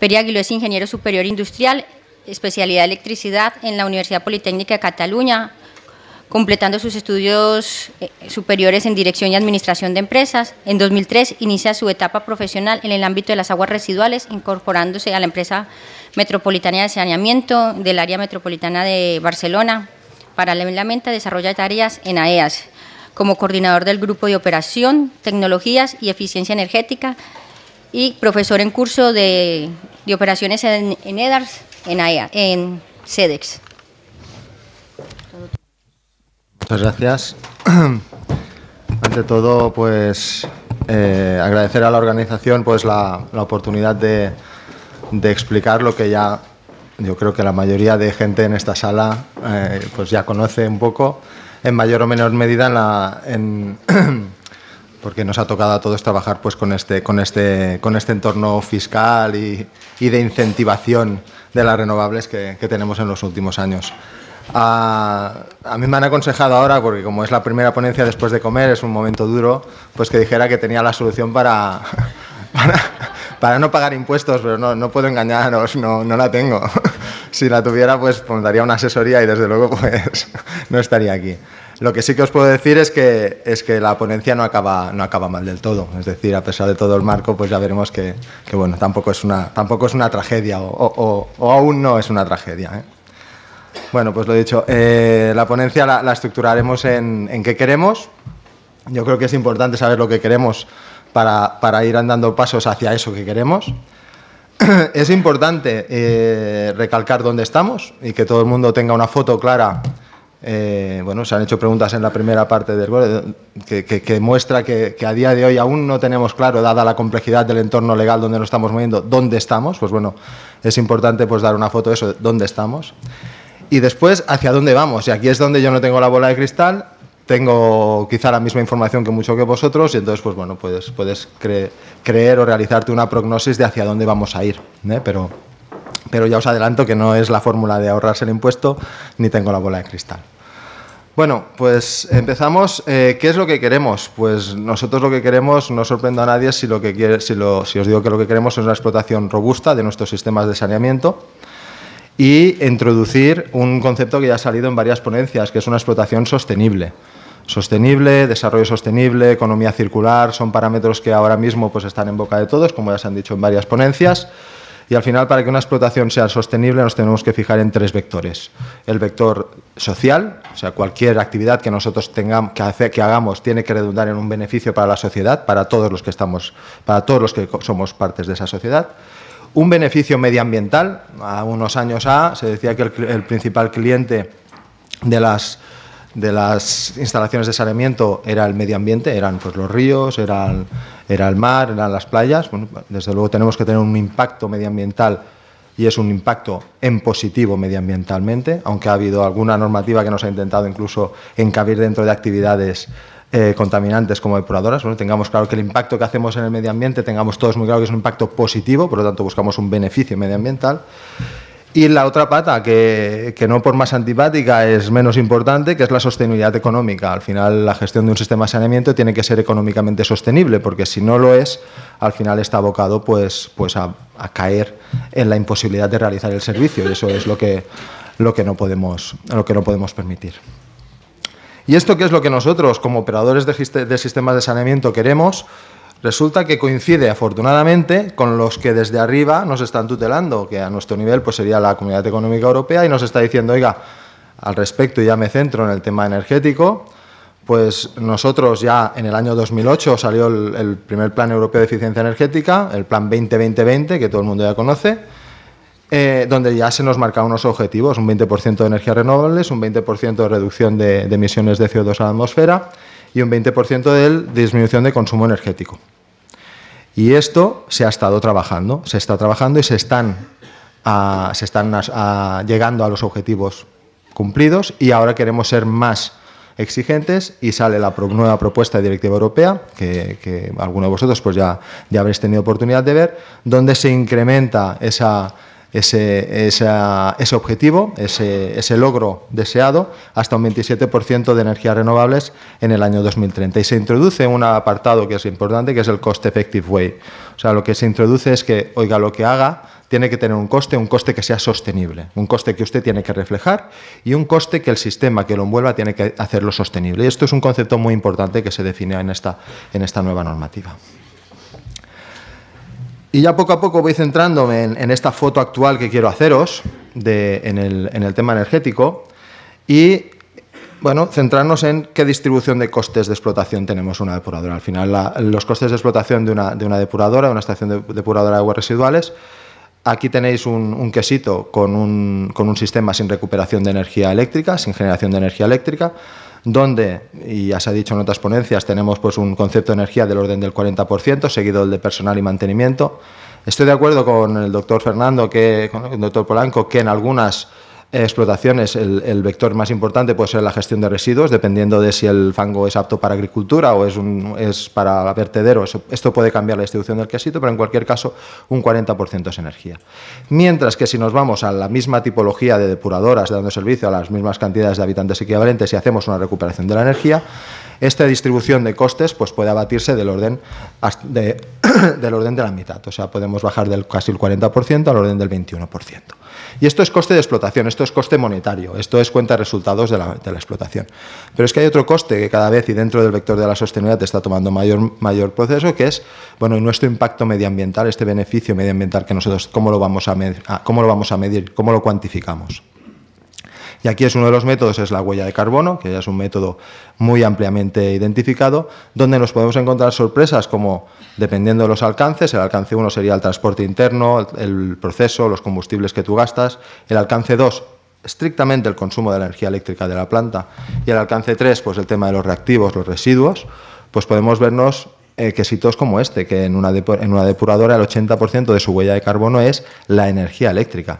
Peri es ingeniero superior industrial, especialidad de electricidad en la Universidad Politécnica de Cataluña, completando sus estudios eh, superiores en Dirección y Administración de Empresas. En 2003 inicia su etapa profesional en el ámbito de las aguas residuales, incorporándose a la empresa metropolitana de saneamiento del área metropolitana de Barcelona. Paralelamente desarrolla tareas en AEAS como coordinador del Grupo de Operación, Tecnologías y Eficiencia Energética y profesor en curso de, operaciones en, en, EDARS, en AEA, e en SEDEX. Muchas gracias. Ante todo, pues eh, agradecer a la organización pues la, oportunidad de, explicar lo que ya yo creo que la mayoría de gente en esta sala eh, pues ya conoce un poco en mayor o menor medida en la, porque nos ha tocado a todos trabajar pues con este, con este, con este entorno fiscal y, de incentivación de las renovables que, tenemos en los últimos años. A, mí me han aconsejado ahora, porque como es la primera ponencia después de comer, es un momento duro, pues que dijera que tenía la solución para, para, no pagar impuestos, pero no, no puedo engañaros, no, la tengo. Si la tuviera, pues daría una asesoría y desde luego pues no estaría aquí. Lo que sí que os puedo decir es que, es que la ponencia no acaba, no acaba mal del todo. Es decir, a pesar de todo el marco, pues ya veremos que, bueno, tampoco es una, tampoco es una tragedia o, o, aún no es una tragedia. ¿eh? Bueno, pues lo he dicho, eh, la ponencia la, estructuraremos en, en qué queremos. Yo creo que es importante saber lo que queremos para, para ir andando pasos hacia eso que queremos. Es importante eh, recalcar dónde estamos y que todo el mundo tenga una foto clara eh, bueno, se han hecho preguntas en la primera parte del que, que, muestra que, a día de hoy aún no tenemos claro, dada la complejidad del entorno legal donde nos estamos moviendo, dónde estamos. Pues bueno, es importante pues dar una foto de eso, dónde estamos. Y después, hacia dónde vamos. Y aquí es donde yo no tengo la bola de cristal, tengo quizá la misma información que mucho que vosotros y entonces, pues bueno, puedes, puedes creer o realizarte una prognosis de hacia dónde vamos a ir. ¿eh? Pero pero ya os adelanto que no es la fórmula de ahorrarse el impuesto ni tengo la bola de cristal. Bueno, pues empezamos. Eh, ¿Qué es lo que queremos? Pues nosotros lo que queremos, no sorprendo a nadie si, lo que si os digo que lo que queremos es una explotación robusta de nuestros sistemas de saneamiento y introducir un concepto que ya ha salido en varias ponencias, que es una explotación sostenible. Sostenible, desarrollo sostenible, economía circular, son parámetros que ahora mismo pues, están en boca de todos, como ya se han dicho en varias ponencias. Y al final, para que una explotación sea sostenible, nos tenemos que fijar en tres vectores. El vector social, o sea, cualquier actividad que nosotros tengamos, que, hace, que hagamos tiene que redundar en un beneficio para la sociedad, para todos los que estamos, para todos los que somos partes de esa sociedad un beneficio medioambiental. A unos años A se decía que el, el principal cliente de las de las instalaciones de saneamiento era el medio ambiente, eran pues, los ríos, era el mar, eran las playas. desde luego tenemos que tener un impacto medioambiental y es un impacto en positivo medioambientalmente, aunque ha habido alguna normativa que nos ha intentado incluso encabir dentro de actividades eh, contaminantes como depuradoras. tengamos claro que el impacto que hacemos en el medio ambiente, tengamos todos muy claro que es un impacto positivo, por lo tanto buscamos un beneficio medioambiental. Y la otra pata, que, no por más antipática es menos importante, que es la sostenibilidad económica. Al final, la gestión de un sistema de saneamiento tiene que ser económicamente sostenible, porque si no lo es, al final está abocado pues, pues a, caer en la imposibilidad de realizar el servicio. Y eso es lo que, lo que, no, podemos, lo que no podemos permitir. ¿Y esto qué es lo que nosotros, como operadores de sistemas de saneamiento, queremos? Resulta que coincide afortunadamente con los que desde arriba nos están tutelando, que a nuestro nivel pues, sería la Comunidad Económica Europea y nos está diciendo, oiga, al respecto ya me centro en el tema energético, pues nosotros ya en el año 2008 salió el, primer Plan Europeo de Eficiencia Energética, el Plan 2020-2020, que todo el mundo ya conoce, eh, donde ya se nos marcaban unos objetivos, un 20% de energías renovables, un 20% de reducción de, de emisiones de CO2 a la atmósfera y un 20% de disminución de consumo energético. Y esto se ha estado trabajando, se está trabajando y se están, ah, se están ah, llegando a los objetivos cumplidos y ahora queremos ser más exigentes y sale la nueva propuesta de directiva europea, que, que algunos de vosotros pues ya, ya habréis tenido oportunidad de ver, donde se incrementa esa ese, objetivo, ese, logro deseado, hasta un 27% de energías renovables en el año 2030. Y se introduce un apartado que es importante, que es el Cost Effective Way. O sea, lo que se introduce es que, oiga, lo que haga tiene que tener un coste, un coste que sea sostenible, un coste que usted tiene que reflejar y un coste que el sistema que lo envuelva tiene que hacerlo sostenible. Y esto es un concepto muy importante que se define en esta nueva normativa. Y ya poco a poco voy centrándome en, esta foto actual que quiero haceros en, el, tema energético y bueno, centrarnos en qué distribución de costes de explotación tenemos una depuradora. Al final, los costes de explotación de una, depuradora, de una estación de, depuradora de aguas residuales, aquí tenéis un, quesito con un, sistema sin recuperación de energía eléctrica, sin generación de energía eléctrica donde, y ya se ha dicho en otras ponencias, tenemos pues un concepto de energía del orden del 40%, seguido el de personal y mantenimiento. Estoy de acuerdo con el doctor Fernando, que, con el doctor Polanco, que en algunas explotaciones el, el, vector más importante puede ser la gestión de residuos, dependiendo de si el fango es apto para agricultura o es, un, es para vertedero. esto puede cambiar la distribución del quesito, pero en cualquier caso un 40% es energía. Mientras que si nos vamos a la misma tipología de depuradoras dando servicio a las mismas cantidades de habitantes equivalentes y hacemos una recuperación de la energía, esta distribución de costes pues, puede abatirse del orden, de, del orden de la mitad, o sea, podemos bajar del casi el 40% al orden del 21%. Y esto es coste de explotación, esto es coste monetario, esto es cuenta de resultados de la, explotación. Pero es que hay otro coste que cada vez y dentro del vector de la sostenibilidad está tomando mayor, mayor proceso, que es bueno, nuestro impacto medioambiental, este beneficio medioambiental que nosotros, ¿cómo lo vamos a, cómo lo vamos a medir? ¿Cómo lo cuantificamos? Y aquí es uno de los métodos, es la huella de carbono, que ya es un método muy ampliamente identificado, donde nos podemos encontrar sorpresas como, dependiendo de los alcances, el alcance 1 sería el transporte interno, el, proceso, los combustibles que tú gastas, el alcance 2 estrictamente el consumo de la energía eléctrica de la planta y el alcance 3, pues el tema de los reactivos, los residuos, pues podemos vernos eh, quesitos como este, que en una depuradora el 80% de su huella de carbono es la energía eléctrica.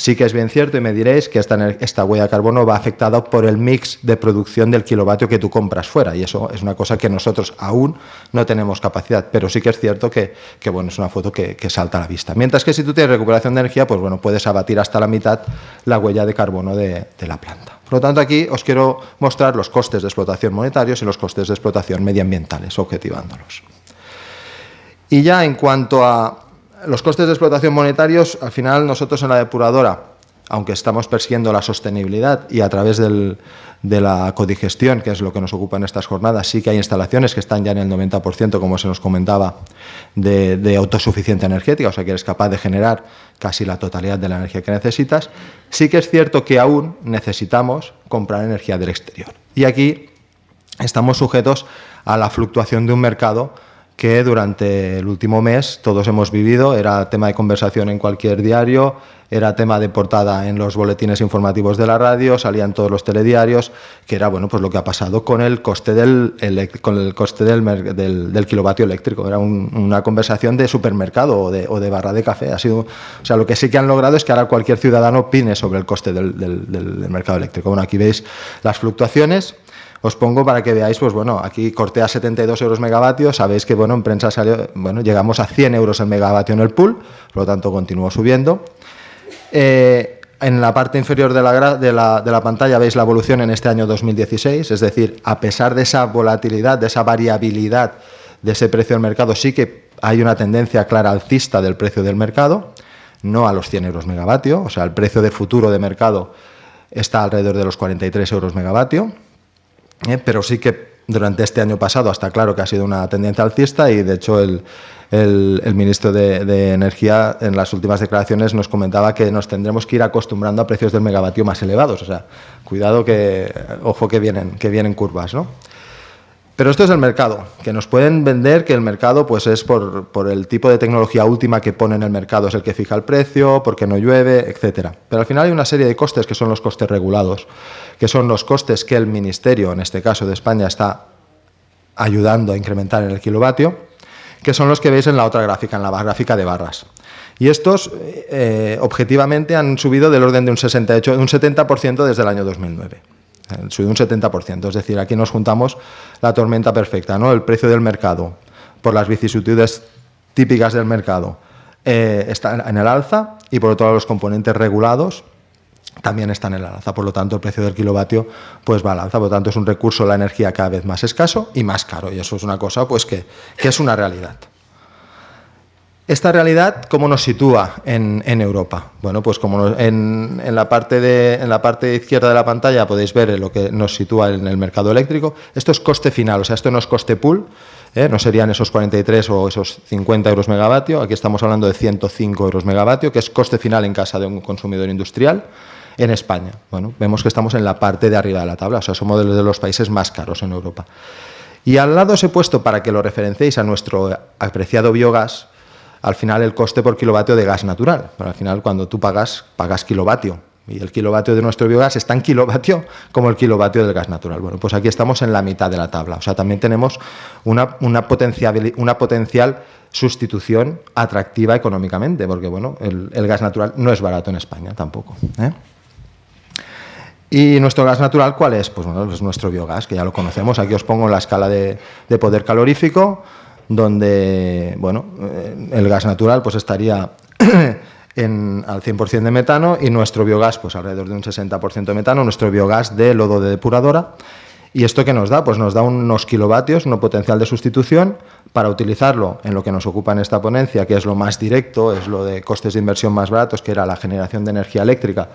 Sí que es bien cierto y me diréis que esta, huella de carbono va afectada por el mix de producción del kilovatio que tú compras fuera y eso es una cosa que nosotros aún no tenemos capacidad, pero sí que es cierto que, bueno, es una foto que, salta a la vista. Mientras que si tú tienes recuperación de energía, pues bueno, puedes abatir hasta la mitad la huella de carbono de la planta. Por lo tanto, aquí os quiero mostrar los costes de explotación monetarios y los costes de explotación medioambientales, objetivándolos. Y ya en cuanto a los costes de explotación monetarios, al final nosotros en la depuradora, aunque estamos persiguiendo la sostenibilidad y a través de la codigestión, que es lo que nos ocupa en estas jornadas, sí que hay instalaciones que están ya en el 90%, como se nos comentaba, de, de autosuficiencia energética, o sea que eres capaz de generar casi la totalidad de la energía que necesitas, sí que es cierto que aún necesitamos comprar energía del exterior. Y aquí estamos sujetos a la fluctuación de un mercado que durante el último mes todos hemos vivido. Era tema de conversación en cualquier diario, era tema de portada en los boletines informativos de la radio, salían todos los telediarios, que era bueno pues lo que ha pasado con el coste del con el coste del, del, kilovatio eléctrico. Era una conversación de supermercado o de, barra de café. Ha sido, o sea, lo que sí que han logrado es que ahora cualquier ciudadano opine sobre el coste del, del mercado eléctrico. Bueno, aquí veis las fluctuaciones os pongo para que veáis, pues bueno, aquí corté a 72 euros megavatios, sabéis que bueno, en prensa salió, bueno, llegamos a 100 euros el megavatio en el pool, por lo tanto continúo subiendo. Eh, en la parte inferior de la, de, la, de la, pantalla veis la evolución en este año 2016, es decir, a pesar de esa volatilidad, de esa variabilidad de ese precio del mercado, sí que hay una tendencia clara alcista del precio del mercado, no a los 100 euros megavatio, o sea, el precio de futuro de mercado está alrededor de los 43 euros megavatio. ¿eh? pero sí que durante este año pasado hasta claro que ha sido una tendencia alcista y de hecho el, el, ministro de, de, Energía en las últimas declaraciones nos comentaba que nos tendremos que ir acostumbrando a precios del megavatio más elevados. O sea, cuidado que, ojo que vienen, que vienen curvas, ¿no? Pero esto es el mercado, que nos pueden vender que el mercado pues es por, el tipo de tecnología última que pone en el mercado, es el que fija el precio, porque no llueve, etc. Pero al final hay una serie de costes que son los costes regulados, que son los costes que el Ministerio, en este caso de España, está ayudando a incrementar en el kilovatio, que son los que veis en la otra gráfica, en la gráfica de barras. Y estos, eh, objetivamente, han subido del orden de un, 68, un 70% desde el año 2009 de un 70%. Es decir, aquí nos juntamos la tormenta perfecta, ¿no? El precio del mercado, por las vicisitudes típicas del mercado, eh, está en el alza y por otro lado los componentes regulados también están en el alza. Por lo tanto, el precio del kilovatio pues va al alza. Por lo tanto, es un recurso la energía cada vez más escaso y más caro. Y eso es una cosa pues que es una realidad. ¿Esta realidad cómo nos sitúa en, Europa? Bueno, pues como en, la parte de, en la parte izquierda de la pantalla podéis ver lo que nos sitúa en el mercado eléctrico. Esto es coste final, o sea, esto no es coste pool, ¿eh? no serían esos 43 o esos 50 euros megavatio, aquí estamos hablando de 105 euros megavatio, que es coste final en casa de un consumidor industrial en España. Bueno, vemos que estamos en la parte de arriba de la tabla, o sea, somos de los países más caros en Europa. Y al lado os he puesto, para que lo referencéis a nuestro apreciado biogás, al final el coste por kilovatio de gas natural. Pero al final cuando tú pagas, pagas kilovatio. Y el kilovatio de nuestro biogás es tan kilovatio como el kilovatio del gas natural. Bueno, pues aquí estamos en la mitad de la tabla. O sea, también tenemos una, potencial, sustitución atractiva económicamente, porque bueno, el, gas natural no es barato en España tampoco. ¿eh? ¿Y nuestro gas natural cuál es? Pues bueno, es nuestro biogás, que ya lo conocemos. Aquí os pongo la escala de poder calorífico donde bueno, eh, el gas natural pues estaría al 100% de metano y nuestro biogás pues alrededor de un 60% de metano, nuestro biogás de lodo de depuradora. ¿Y esto qué nos da? Pues nos da unos kilovatios, un potencial de sustitución para utilizarlo en lo que nos ocupa en esta ponencia, que es lo más directo, es lo de costes de inversión más baratos, que era la generación de energía eléctrica,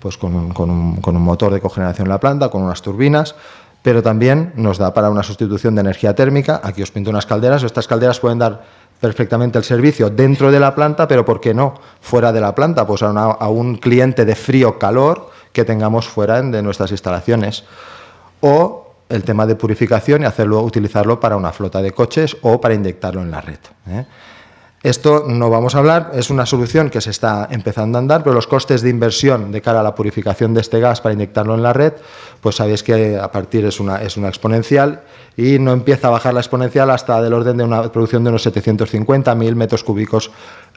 pues con un, con un motor de cogeneración en la planta, con unas turbinas, pero también nos da para una sustitución de energía térmica. Aquí os pinto unas calderas, estas calderas pueden dar perfectamente el servicio dentro de la planta, pero ¿por qué no fuera de la planta? Pues a, un cliente de frío-calor que tengamos fuera de nuestras instalaciones. O el tema de purificación y hacerlo, utilizarlo para una flota de coches o para inyectarlo en la red. ¿eh? Esto no vamos a hablar, es una solución que se está empezando a andar, pero los costes de inversión de cara a la purificación de este gas para inyectarlo en la red, pues sabéis que a partir es una, exponencial y no empieza a bajar la exponencial hasta del orden de una producción de unos 750.000 metros cúbicos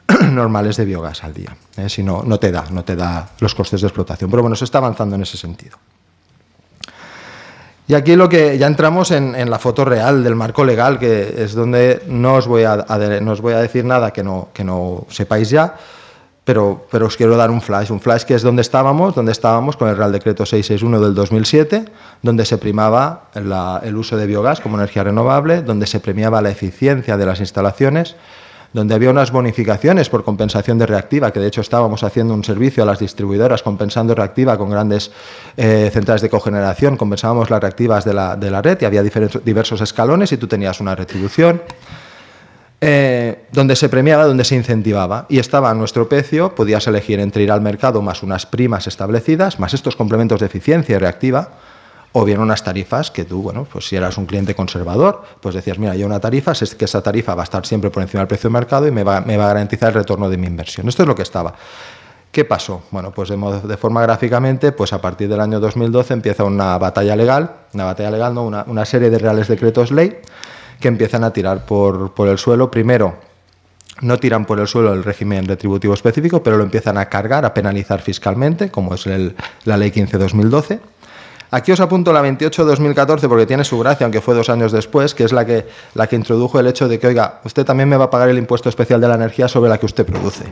normales de biogás al día. ¿eh? Si no, no te da, no te da los costes de explotación. Pero bueno, se está avanzando en ese sentido. Y aquí lo que ya entramos en, la foto real del marco legal, que es donde no os voy a, no os voy a decir nada que no, que no sepáis ya, pero, pero os quiero dar un flash, un flash que es donde estábamos, donde estábamos con el Real Decreto 661 del 2007, donde se primaba el uso de biogás como energía renovable, donde se premiaba la eficiencia de las instalaciones, donde había unas bonificaciones por compensación de reactiva, que de hecho estábamos haciendo un servicio a las distribuidoras compensando reactiva con grandes eh, centrales de cogeneración, compensábamos las reactivas de la, red y había diversos escalones y tú tenías una retribución. Eh, donde se premiaba, donde se incentivaba. Y estaba a nuestro precio, podías elegir entre ir al mercado más unas primas establecidas, más estos complementos de eficiencia reactiva, o bien unas tarifas que tú, bueno, pues si eras un cliente conservador, pues decías, mira, yo una tarifa, es que esa tarifa va a estar siempre por encima del precio de mercado y me va, me va a garantizar el retorno de mi inversión. Esto es lo que estaba. ¿Qué pasó? Bueno, pues de, de, forma gráficamente, pues a partir del año 2012 empieza una batalla legal, una batalla legal, no, una, serie de reales decretos ley que empiezan a tirar por, el suelo. Primero, no tiran por el suelo el régimen retributivo específico, pero lo empiezan a cargar, a penalizar fiscalmente, como es la ley 15-2012. Aquí os apunto la 28-2014 porque tiene su gracia, aunque fue dos años después, que es la que, la que introdujo el hecho de que, oiga, usted también me va a pagar el impuesto especial de la energía sobre la que usted produce.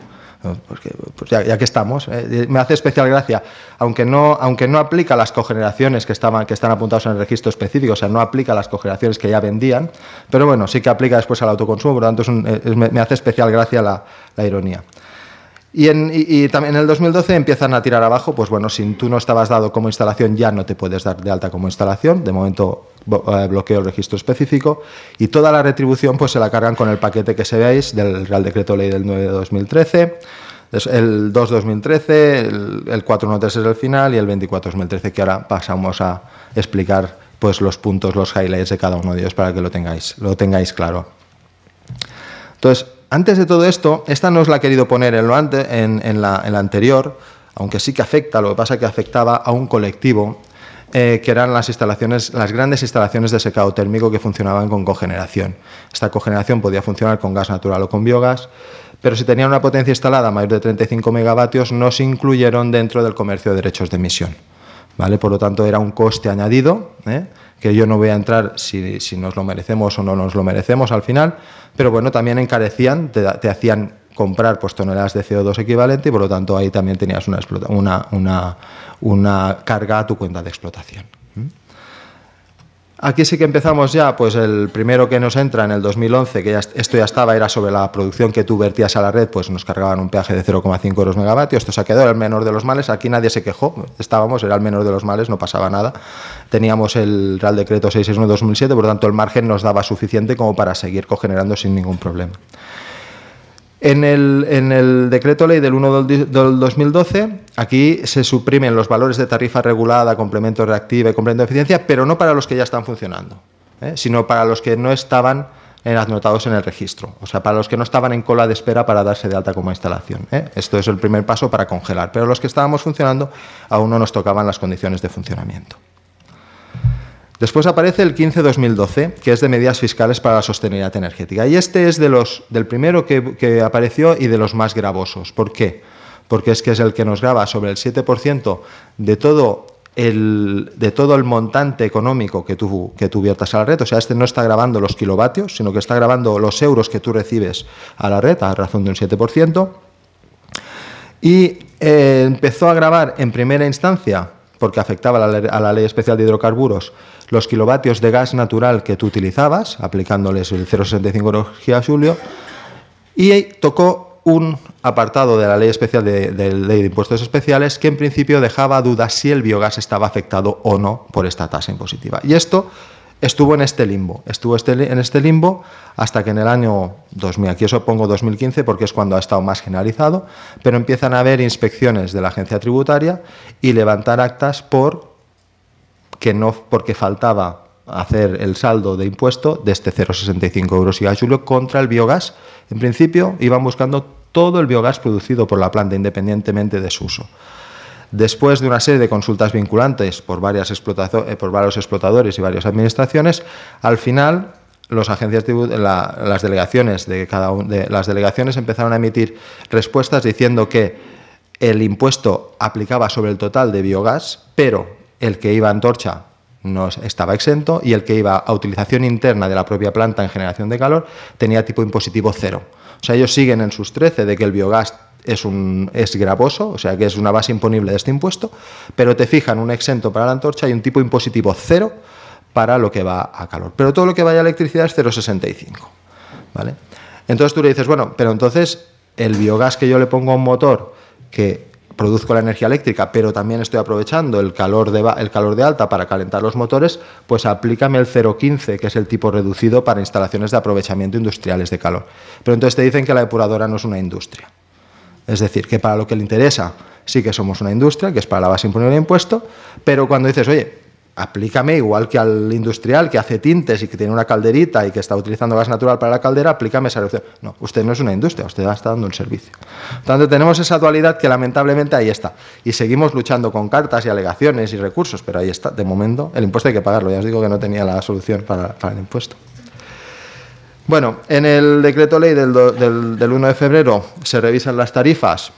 Porque, pues ya, que estamos, ¿eh? me hace especial gracia, aunque no, aunque no aplica las cogeneraciones que, estaban, que están apuntadas en el registro específico, o sea, no aplica las cogeneraciones que ya vendían, pero bueno, sí que aplica después al autoconsumo, por lo tanto me, hace especial gracia la, la ironía. Y, en, también en el 2012 empiezan a tirar abajo, pues bueno, si tú no estabas dado como instalación, ya no te puedes dar de alta como instalación. De momento eh, bloqueo el registro específico y toda la retribución pues se la cargan con el paquete que se veáis del Real Decreto Ley del 9 de 2013 el 2 2013, el, el 413 es el final y el 24 2013 que ahora pasamos a explicar pues los puntos, los highlights de cada uno de ellos para que lo tengáis, lo tengáis claro. Entonces, antes de todo esto, esta no os la he querido poner en, lo en, la, anterior, aunque sí que afecta, lo que pasa es que afectaba a un colectivo, eh, que eran las, instalaciones, las grandes instalaciones de secado térmico que funcionaban con cogeneración. Esta cogeneración podía funcionar con gas natural o con biogás, pero si tenían una potencia instalada mayor de 35 megavatios, no se incluyeron dentro del comercio de derechos de emisión. ¿vale? Por lo tanto, era un coste añadido. ¿eh? que yo no voy a entrar si, nos lo merecemos o no nos lo merecemos al final, pero bueno, también encarecían, te, hacían comprar pues, toneladas de CO2 equivalente y por lo tanto ahí también tenías una carga a tu cuenta de explotación. Aquí sí que empezamos ya, pues el primero que nos entra en el 2011, que esto ya estaba, era sobre la producción que tú vertías a la red, pues nos cargaban un peaje de 0,5 euros megavatios, esto se quedado, era el menor de los males, aquí nadie se quejó, estábamos, era el menor de los males, no pasaba nada. Teníamos el Real Decreto 661-2007, por lo tanto el margen nos daba suficiente como para seguir cogenerando sin ningún problema. En el, decreto ley del 1 del 2012, aquí se suprimen los valores de tarifa regulada, complemento reactivo y complemento de eficiencia, pero no para los que ya están funcionando, ¿eh? sino para los que no estaban anotados en el registro, o sea, para los que no estaban en cola de espera para darse de alta como instalación. ¿eh? Esto es el primer paso para congelar, pero los que estábamos funcionando aún no nos tocaban las condiciones de funcionamiento. Después aparece el 15-2012, que es de medidas fiscales para la sostenibilidad energética. Y este es del primero que, apareció y de los más gravosos. ¿Por qué? Porque es que es el que nos graba sobre el 7% de todo el, de todo el montante económico que tú, que viertas a la red. O sea, este no está grabando los kilovatios, sino que está grabando los euros que tú recibes a la red, a razón de un 7%. Y eh, empezó a grabar en primera instancia porque afectaba a la, ley especial de hidrocarburos los kilovatios de gas natural que tú utilizabas, aplicándoles el 0,65 julio, y tocó un apartado de la ley especial de, ley de impuestos especiales que en principio dejaba dudas si el biogás estaba afectado o no por esta tasa impositiva. Y esto estuvo en este limbo, estuvo este en este limbo hasta que en el año 2000, aquí os pongo 2015 porque es cuando ha estado más generalizado, pero empiezan a haber inspecciones de la agencia tributaria y levantar actas por que no, porque faltaba hacer el saldo de impuesto de este 0,65 euros y a julio contra el biogás. En principio iban buscando todo el biogás producido por la planta independientemente de su uso. Después de una serie de consultas vinculantes por, varias eh, por varios explotadores y varias administraciones, al final agencias las delegaciones de cada de, las delegaciones empezaron a emitir respuestas diciendo que el impuesto aplicaba sobre el total de biogás, pero el que iba a antorcha no estaba exento y el que iba a utilización interna de la propia planta en generación de calor tenía tipo impositivo cero. O sea, ellos siguen en sus 13 de que el biogás es, un, es gravoso, o sea que es una base imponible de este impuesto, pero te fijan un exento para la antorcha y un tipo impositivo cero para lo que va a calor. Pero todo lo que vaya a electricidad es 0,65. ¿vale? Entonces tú le dices, bueno, pero entonces el biogás que yo le pongo a un motor que produzco la energía eléctrica, pero también estoy aprovechando el calor de, el calor de alta para calentar los motores, pues aplícame el 0,15, que es el tipo reducido para instalaciones de aprovechamiento industriales de calor. Pero entonces te dicen que la depuradora no es una industria. Es decir, que para lo que le interesa sí que somos una industria, que es para la base imponible de impuesto, pero cuando dices, oye, aplícame igual que al industrial que hace tintes y que tiene una calderita y que está utilizando gas natural para la caldera, aplícame esa reducción. No, usted no es una industria, usted está dando un servicio. Entonces tanto, tenemos esa dualidad que lamentablemente ahí está. Y seguimos luchando con cartas y alegaciones y recursos, pero ahí está. De momento, el impuesto hay que pagarlo. Ya os digo que no tenía la solución para, para el impuesto. Bueno, en el decreto ley del, 1 de febrero se revisan las tarifas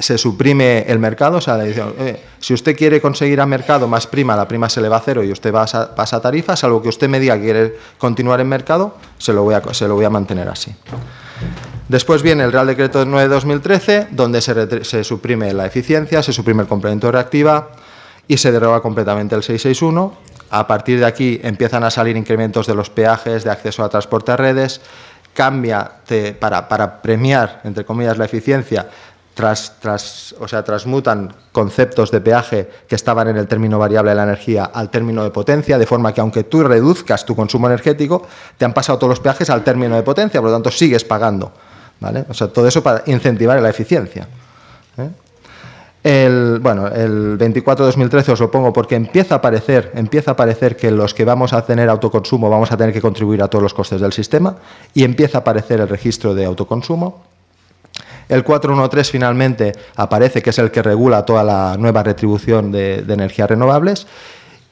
se suprime el mercado, o sea, eh, si usted quiere conseguir a mercado más prima, la prima se le va a cero y usted va a, pasa a tarifas, salvo que usted me diga que quiere continuar en mercado, se lo voy a, mantener así. Después viene el Real Decreto 9 de 2013, donde se, suprime la eficiencia, se suprime el complemento reactiva y se deroga completamente el 661 a partir de aquí empiezan a salir incrementos de los peajes, de acceso a transporte a redes, cambia para, premiar, entre comillas, la eficiencia, tras, tras, o sea, transmutan conceptos de peaje que estaban en el término variable de la energía al término de potencia, de forma que aunque tú reduzcas tu consumo energético, te han pasado todos los peajes al término de potencia, por lo tanto sigues pagando. ¿vale? O sea, todo eso para incentivar la eficiencia. ¿eh? El, bueno, el 24-2013 os lo pongo porque empieza a aparecer empieza a que los que vamos a tener autoconsumo vamos a tener que contribuir a todos los costes del sistema y empieza a aparecer el registro de autoconsumo. El 413 finalmente aparece, que es el que regula toda la nueva retribución de energías renovables.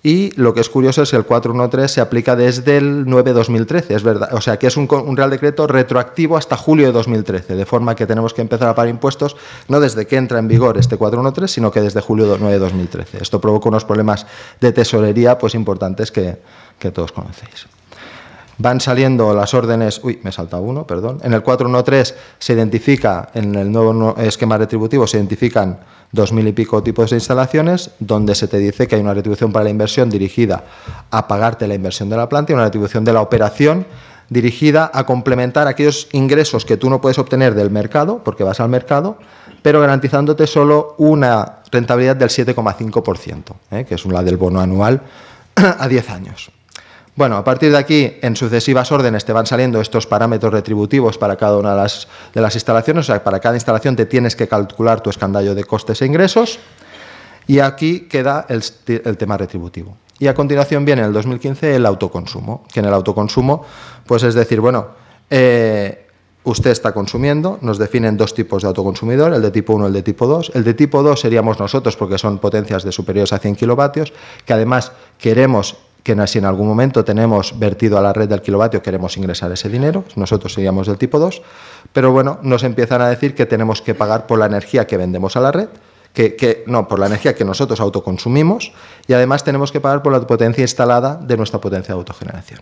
Y lo que es curioso es que el 413 se aplica desde el 9-2013, es verdad. O sea, que es un, Real Decreto retroactivo hasta julio de 2013, de forma que tenemos que empezar a pagar impuestos no desde que entra en vigor este 413, sino que desde julio de 9 de 2013. Esto provoca unos problemas de tesorería pues importantes que, que todos conocéis van saliendo las órdenes, uy, me salta uno, perdón, en el 413 se identifica, en el nuevo esquema retributivo se identifican dos mil y pico tipos de instalaciones, donde se te dice que hay una retribución para la inversión dirigida a pagarte la inversión de la planta y una retribución de la operación dirigida a complementar aquellos ingresos que tú no puedes obtener del mercado, porque vas al mercado, pero garantizándote solo una rentabilidad del 7,5%, ¿eh? que es la del bono anual a 10 años. Bueno, a partir de aquí, en sucesivas órdenes te van saliendo estos parámetros retributivos para cada una de las, instalaciones, o sea, para cada instalación te tienes que calcular tu escandallo de costes e ingresos, y aquí queda el, tema retributivo. Y a continuación viene el 2015 el autoconsumo, que en el autoconsumo, pues es decir, bueno, eh, usted está consumiendo, nos definen dos tipos de autoconsumidor, el de tipo 1 y el de tipo 2. El de tipo 2 seríamos nosotros porque son potencias de superiores a 100 kilovatios, que además queremos que si en algún momento tenemos vertido a la red del kilovatio queremos ingresar ese dinero, nosotros seríamos del tipo 2, pero bueno, nos empiezan a decir que tenemos que pagar por la energía que vendemos a la red, que, que, no, por la energía que nosotros autoconsumimos y además tenemos que pagar por la potencia instalada de nuestra potencia de autogeneración.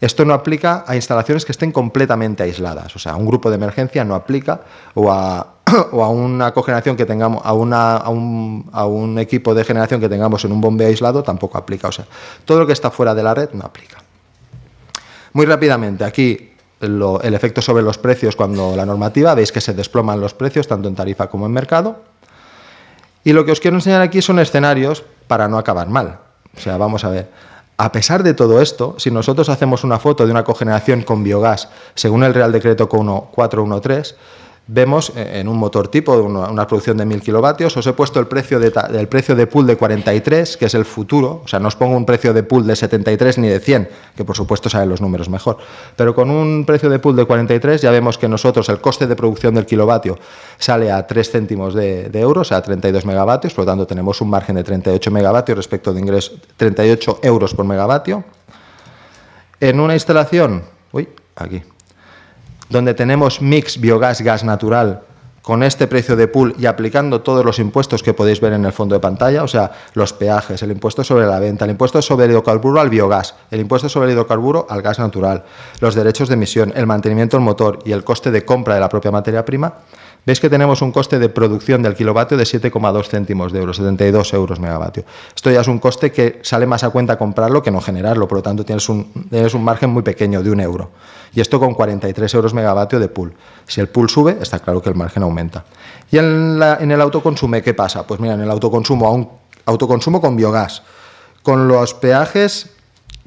Esto no aplica a instalaciones que estén completamente aisladas, o sea, un grupo de emergencia no aplica o a, una cogeneración que tengamos, a, un, equipo de generación que tengamos en un bombeo aislado tampoco aplica, o sea, todo lo que está fuera de la red no aplica. Muy rápidamente, aquí el efecto sobre los precios cuando la normativa, veis que se desploman los precios tanto en tarifa como en mercado. Y lo que os quiero enseñar aquí son escenarios para no acabar mal. O sea, vamos a ver. A pesar de todo esto, si nosotros hacemos una foto de una cogeneración con biogás, según el Real Decreto 1413 vemos eh, en un motor tipo, una, producción de 1000 kilovatios, os he puesto el precio de, precio de pool de 43, que es el futuro, o sea, no os pongo un precio de pool de 73 ni de 100, que por supuesto saben los números mejor, pero con un precio de pool de 43 ya vemos que nosotros el coste de producción del kilovatio sale a 3 céntimos de, de euros, a 32 megavatios, por lo tanto tenemos un margen de 38 megavatios respecto de ingreso, 38 euros por megavatio. En una instalación, uy, aquí, donde tenemos mix biogás, gas natural, con este precio de pool y aplicando todos los impuestos que podéis ver en el fondo de pantalla, o sea, los peajes, el impuesto sobre la venta, el impuesto sobre el hidrocarburo al biogás, el impuesto sobre el hidrocarburo al gas natural, los derechos de emisión, el mantenimiento del motor y el coste de compra de la propia materia prima, Veis que tenemos un coste de producción del kilovatio de 7,2 céntimos de euro, 72 euros megavatio. Esto ya es un coste que sale más a cuenta comprarlo que no generarlo, por lo tanto tienes un, un margen muy pequeño de un euro. Y esto con 43 euros megavatio de pool. Si el pool sube, está claro que el margen aumenta. ¿Y en, el autoconsume qué pasa? Pues mira, en el autoconsumo, un autoconsumo con biogás. Con los peajes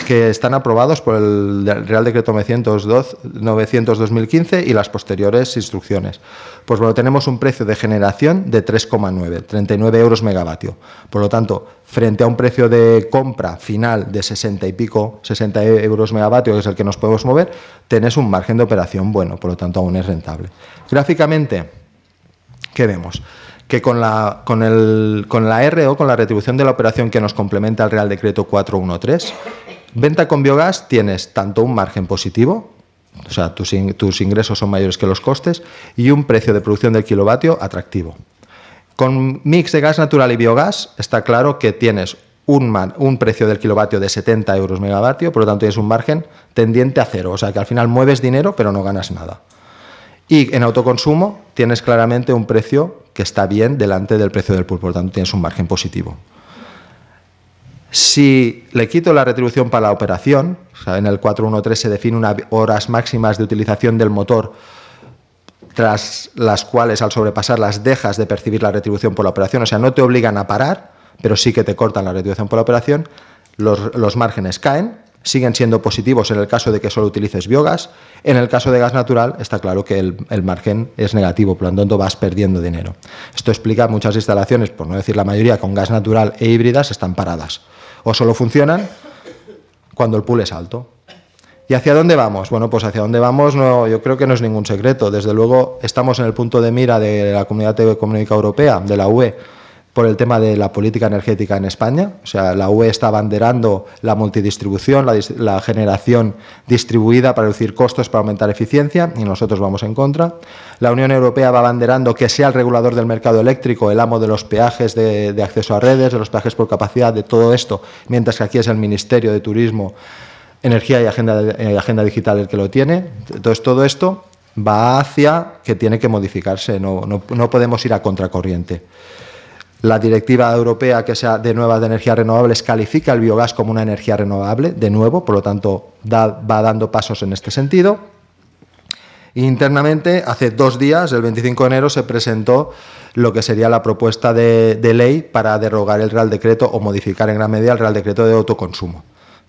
que están aprobados por el Real Decreto 900-2015 y las posteriores instrucciones. Pues bueno, tenemos un precio de generación de 3,9, 39 euros megavatio. Por lo tanto, frente a un precio de compra final de 60 y pico, 60 euros megavatio, que es el que nos podemos mover, tenés un margen de operación bueno, por lo tanto aún es rentable. Gráficamente, ¿qué vemos? que con la, con, el, con la RO, con la retribución de la operación que nos complementa el Real Decreto 413, Venta con biogás tienes tanto un margen positivo, o sea, tus, ingresos son mayores que los costes, y un precio de producción del kilovatio atractivo. Con mix de gas natural y biogás está claro que tienes un, un precio del kilovatio de 70 euros megavatio, por lo tanto tienes un margen tendiente a cero, o sea que al final mueves dinero pero no ganas nada. Y en autoconsumo tienes claramente un precio que está bien delante del precio del pulpo, por lo tanto tienes un margen positivo. Si le quito la retribución para la operación, en el 413 se define unas horas máximas de utilización del motor tras las cuales al sobrepasarlas dejas de percibir la retribución por la operación, o sea, no te obligan a parar, pero sí que te cortan la retribución por la operación, los, márgenes caen, siguen siendo positivos en el caso de que solo utilices biogás. En el caso de gas natural, está claro que el, el, margen es negativo, por lo tanto vas perdiendo dinero. Esto explica muchas instalaciones, por no decir la mayoría, con gas natural e híbridas están paradas o solo funcionan cuando el pool es alto. ¿Y hacia dónde vamos? Bueno, pues hacia dónde vamos no, yo creo que no es ningún secreto. Desde luego estamos en el punto de mira de la Comunidad Económica Europea, de la UE, por el tema de la política energética en España. O sea, la UE está abanderando la multidistribución, la, generación distribuida para reducir costos, para aumentar eficiencia, y nosotros vamos en contra. La Unión Europea va abanderando que sea el regulador del mercado eléctrico, el amo de los peajes de, acceso a redes, de los peajes por capacidad, de todo esto, mientras que aquí es el Ministerio de Turismo, Energía y Agenda, eh, Digital el que lo tiene. Entonces, todo esto va hacia que tiene que modificarse, no podemos ir a contracorriente. La directiva europea que sea de nuevas de energías renovables califica el biogás como una energía renovable, de nuevo, por lo tanto va dando pasos en este sentido. Internamente, hace dos días, el 25 de enero, se presentó lo que sería la propuesta de, ley para derogar el Real Decreto o modificar en gran medida el Real Decreto de autoconsumo,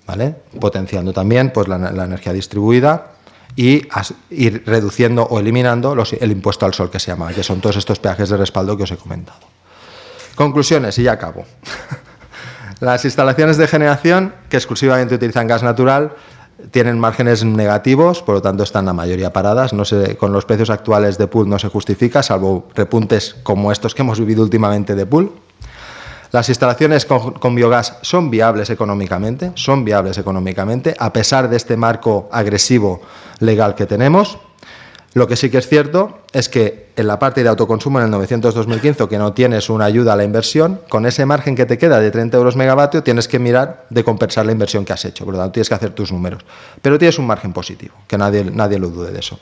¿vale? potenciando también pues, la, energía distribuida y ir reduciendo o eliminando el impuesto al sol que se llama, que son todos estos peajes de respaldo que os he comentado. Conclusiones, y ya acabo. Las instalaciones de generación que exclusivamente utilizan gas natural tienen márgenes negativos, por lo tanto están la mayoría paradas. No se, con los precios actuales de pool no se justifica, salvo repuntes como estos que hemos vivido últimamente de pool. Las instalaciones con, con biogás son viables económicamente, son viables económicamente, a pesar de este marco agresivo legal que tenemos. Lo que sí que es cierto es que en la parte de autoconsumo en el 900-2015, que no tienes una ayuda a la inversión, con ese margen que te queda de 30 euros megavatio, tienes que mirar de compensar la inversión que has hecho. ¿verdad? tienes que hacer tus números. Pero tienes un margen positivo, que nadie, nadie lo dude de eso.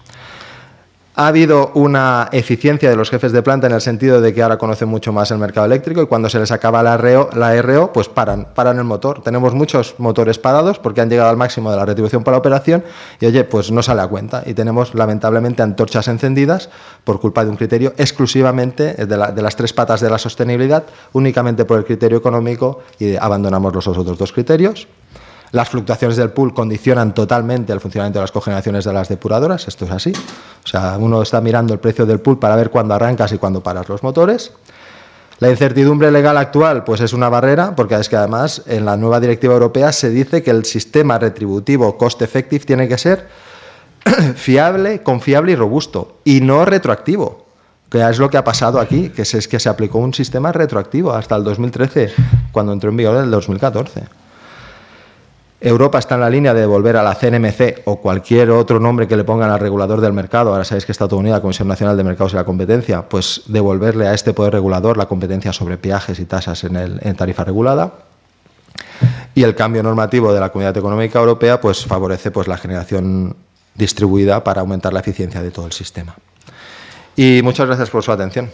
Ha habido una eficiencia de los jefes de planta en el sentido de que ahora conocen mucho más el mercado eléctrico y cuando se les acaba la RO, la pues paran, paran el motor. Tenemos muchos motores parados porque han llegado al máximo de la retribución para la operación y oye, pues no sale a cuenta. Y tenemos lamentablemente antorchas encendidas por culpa de un criterio exclusivamente de las tres patas de la sostenibilidad, únicamente por el criterio económico y abandonamos los otros dos criterios. Las fluctuaciones del pool condicionan totalmente el funcionamiento de las cogeneraciones de las depuradoras, esto es así. O sea, uno está mirando el precio del pool para ver cuándo arrancas y cuándo paras los motores. La incertidumbre legal actual pues es una barrera porque es que además en la nueva directiva europea se dice que el sistema retributivo cost effective tiene que ser fiable, confiable y robusto y no retroactivo, que es lo que ha pasado aquí, que es que se aplicó un sistema retroactivo hasta el 2013 cuando entró en vigor el 2014. Europa está en la línea de devolver a la CNMC o cualquier otro nombre que le pongan al regulador del mercado, ahora sabéis que Estados Unidos, la Comisión Nacional de Mercados y la Competencia, pues devolverle a este poder regulador la competencia sobre peajes y tasas en, el, en tarifa regulada y el cambio normativo de la Comunidad Económica Europea pues favorece pues la generación distribuida para aumentar la eficiencia de todo el sistema. Y muchas gracias por su atención.